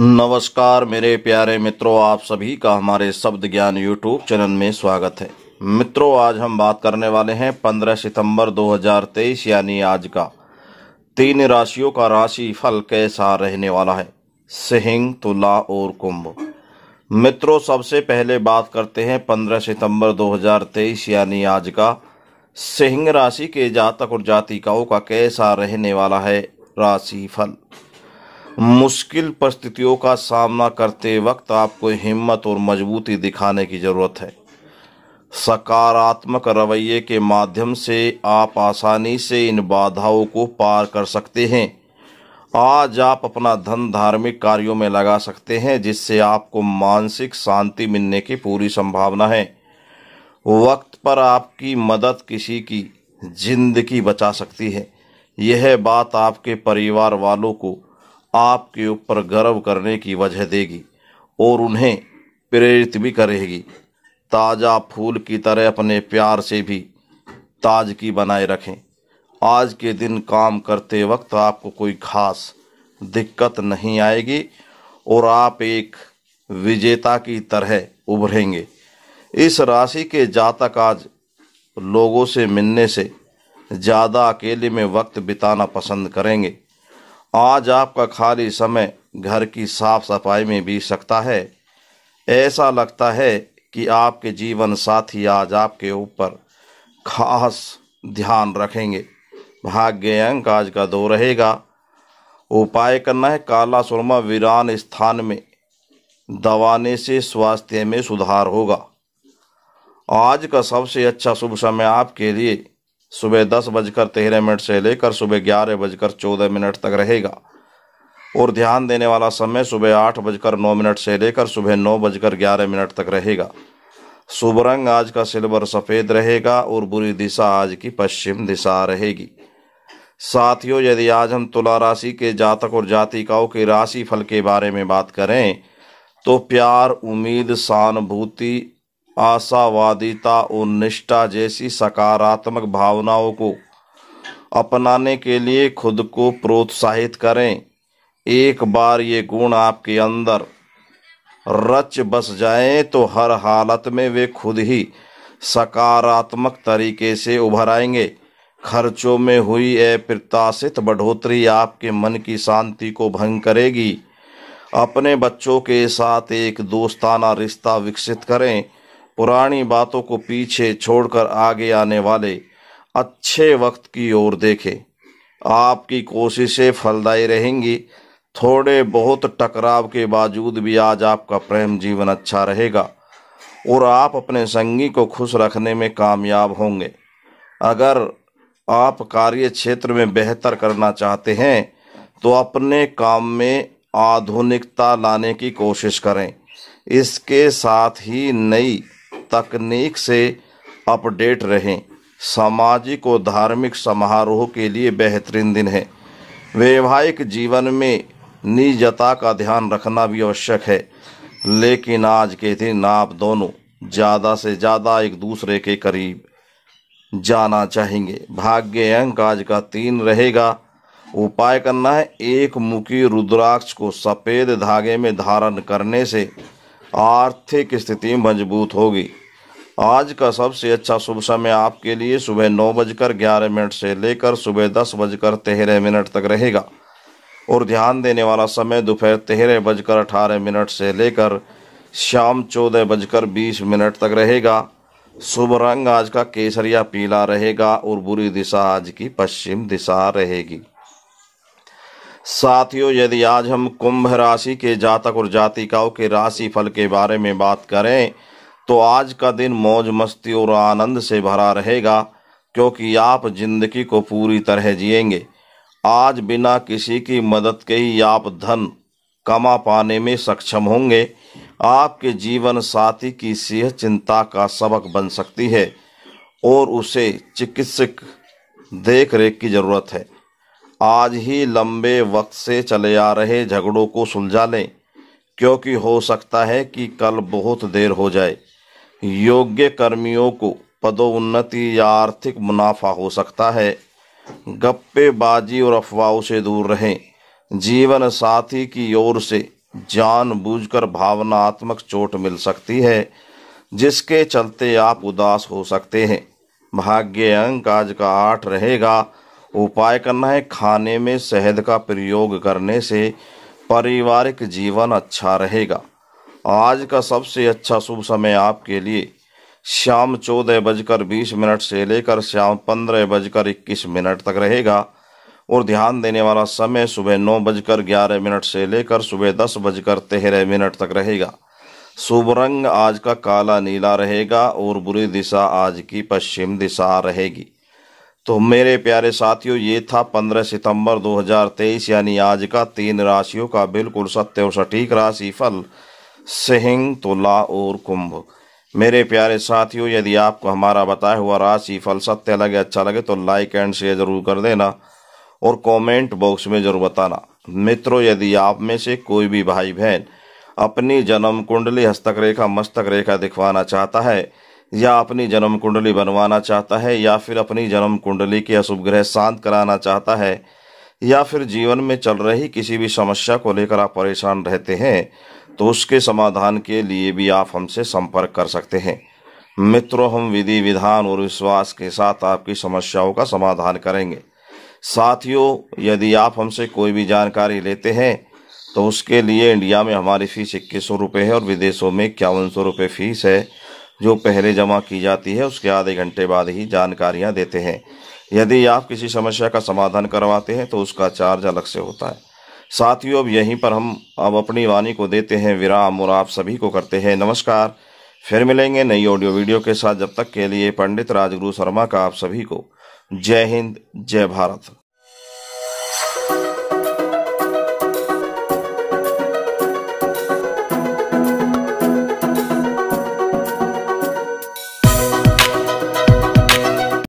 नमस्कार मेरे प्यारे मित्रों आप सभी का हमारे शब्द ज्ञान यूट्यूब चैनल में स्वागत है मित्रों आज हम बात करने वाले हैं 15 सितंबर 2023 यानी आज का तीन राशियों का राशि फल कैसा रहने वाला है सिंह तुला और कुंभ मित्रों सबसे पहले बात करते हैं 15 सितंबर 2023 यानी आज का सिंह राशि के जातक और जातिकाओं का कैसा रहने वाला है राशि फल मुश्किल परिस्थितियों का सामना करते वक्त आपको हिम्मत और मजबूती दिखाने की ज़रूरत है सकारात्मक रवैये के माध्यम से आप आसानी से इन बाधाओं को पार कर सकते हैं आज आप अपना धन धार्मिक कार्यों में लगा सकते हैं जिससे आपको मानसिक शांति मिलने की पूरी संभावना है वक्त पर आपकी मदद किसी की जिंदगी बचा सकती है यह बात आपके परिवार वालों को आपके ऊपर गर्व करने की वजह देगी और उन्हें प्रेरित भी करेगी ताज़ा फूल की तरह अपने प्यार से भी ताजगी बनाए रखें आज के दिन काम करते वक्त आपको कोई खास दिक्कत नहीं आएगी और आप एक विजेता की तरह उभरेंगे इस राशि के जातक आज लोगों से मिलने से ज़्यादा अकेले में वक्त बिताना पसंद करेंगे आज आपका खाली समय घर की साफ सफाई में बीत सकता है ऐसा लगता है कि आपके जीवन साथी आज आपके ऊपर खास ध्यान रखेंगे भाग्य अंक आज का दो रहेगा उपाय करना है काला सुरमा वीरान स्थान में दबाने से स्वास्थ्य में सुधार होगा आज का सबसे अच्छा शुभ समय आपके लिए सुबह दस बजकर तेरह मिनट से लेकर सुबह ग्यारह बजकर चौदह मिनट तक रहेगा और ध्यान देने वाला समय सुबह आठ बजकर नौ मिनट से लेकर सुबह नौ बजकर ग्यारह मिनट तक रहेगा शुभ रंग आज का सिल्वर सफ़ेद रहेगा और बुरी दिशा आज की पश्चिम दिशा रहेगी साथियों यदि आज हम तुला राशि के जातक और जातिकाओं के राशि फल के बारे में बात करें तो प्यार उम्मीद सहानुभूति आशावादिता और निष्ठा जैसी सकारात्मक भावनाओं को अपनाने के लिए खुद को प्रोत्साहित करें एक बार ये गुण आपके अंदर रच बस जाएं तो हर हालत में वे खुद ही सकारात्मक तरीके से उभर आएंगे खर्चों में हुई अप्रत्याशित बढ़ोतरी आपके मन की शांति को भंग करेगी अपने बच्चों के साथ एक दोस्ताना रिश्ता विकसित करें पुरानी बातों को पीछे छोड़कर आगे आने वाले अच्छे वक्त की ओर देखें आपकी कोशिशें फलदायी रहेंगी थोड़े बहुत टकराव के बावजूद भी आज आपका प्रेम जीवन अच्छा रहेगा और आप अपने संगी को खुश रखने में कामयाब होंगे अगर आप कार्य क्षेत्र में बेहतर करना चाहते हैं तो अपने काम में आधुनिकता लाने की कोशिश करें इसके साथ ही नई तकनीक से अपडेट रहें सामाजिक और धार्मिक समारोह के लिए बेहतरीन दिन है वैवाहिक जीवन में निजता का ध्यान रखना भी आवश्यक है लेकिन आज के दिन आप दोनों ज़्यादा से ज़्यादा एक दूसरे के करीब जाना चाहेंगे भाग्य अंक आज का तीन रहेगा उपाय करना है एक मुखी रुद्राक्ष को सफ़ेद धागे में धारण करने से आर्थिक स्थिति मजबूत होगी आज का सबसे अच्छा शुभ समय आपके लिए सुबह नौ बजकर ग्यारह मिनट से लेकर सुबह दस बजकर तेरह मिनट तक रहेगा और ध्यान देने वाला समय दोपहर तेरह बजकर अठारह मिनट से लेकर शाम चौदह बजकर बीस मिनट तक रहेगा शुभ रंग आज का केसरिया पीला रहेगा और बुरी दिशा आज की पश्चिम दिशा रहेगी साथियों यदि आज हम कुंभ राशि के जातक और जातिकाओं के राशि फल के बारे में बात करें तो आज का दिन मौज मस्ती और आनंद से भरा रहेगा क्योंकि आप जिंदगी को पूरी तरह जिएंगे आज बिना किसी की मदद के ही आप धन कमा पाने में सक्षम होंगे आपके जीवन साथी की सेहत चिंता का सबक बन सकती है और उसे चिकित्सक देख रेख की ज़रूरत है आज ही लंबे वक्त से चले आ रहे झगड़ों को सुलझा लें क्योंकि हो सकता है कि कल बहुत देर हो जाए योग्य कर्मियों को पदोन्नति या आर्थिक मुनाफा हो सकता है गप्पेबाजी और अफवाहों से दूर रहें जीवन साथी की ओर से जानबूझकर भावनात्मक चोट मिल सकती है जिसके चलते आप उदास हो सकते हैं भाग्य अंक आज का आठ रहेगा उपाय करना है खाने में शहद का प्रयोग करने से पारिवारिक जीवन अच्छा रहेगा आज का सबसे अच्छा शुभ समय आपके लिए शाम चौदह बजकर बीस मिनट से लेकर शाम पंद्रह बजकर इक्कीस मिनट तक रहेगा और ध्यान देने वाला समय सुबह नौ बजकर ग्यारह मिनट से लेकर सुबह दस बजकर तेरह मिनट तक रहेगा शुभ रंग आज का काला नीला रहेगा और बुरी दिशा आज की पश्चिम दिशा रहेगी तो मेरे प्यारे साथियों ये था 15 सितंबर 2023 यानी आज का तीन राशियों का बिल्कुल सत्य और सटीक राशि फल सिंह तुला और कुंभ मेरे प्यारे साथियों यदि आपको हमारा बताया हुआ राशि फल सत्य लगे अच्छा लगे तो लाइक एंड शेयर जरूर कर देना और कमेंट बॉक्स में जरूर बताना मित्रों यदि आप में से कोई भी भाई बहन अपनी जन्म कुंडली हस्तक रेखा मस्तक रेखा दिखवाना चाहता है या अपनी जन्म कुंडली बनवाना चाहता है या फिर अपनी जन्म कुंडली के अशुभ ग्रह शांत कराना चाहता है या फिर जीवन में चल रही किसी भी समस्या को लेकर आप परेशान रहते हैं तो उसके समाधान के लिए भी आप हमसे संपर्क कर सकते हैं मित्रों हम विधि विधान और विश्वास के साथ आपकी समस्याओं का समाधान करेंगे साथियों यदि आप हमसे कोई भी जानकारी लेते हैं तो उसके लिए इंडिया में हमारी फ़ीस इक्कीस सौ रुपये है और विदेशों में इक्यावन सौ रुपये फ़ीस है जो पहले जमा की जाती है उसके आधे घंटे बाद ही जानकारियां देते हैं यदि आप किसी समस्या का समाधान करवाते हैं तो उसका चार्ज अलग से होता है साथियों अब यहीं पर हम अब अपनी वाणी को देते हैं विराम और आप सभी को करते हैं नमस्कार फिर मिलेंगे नई ऑडियो वीडियो के साथ जब तक के लिए पंडित राजगुरु शर्मा का आप सभी को जय हिंद जय भारत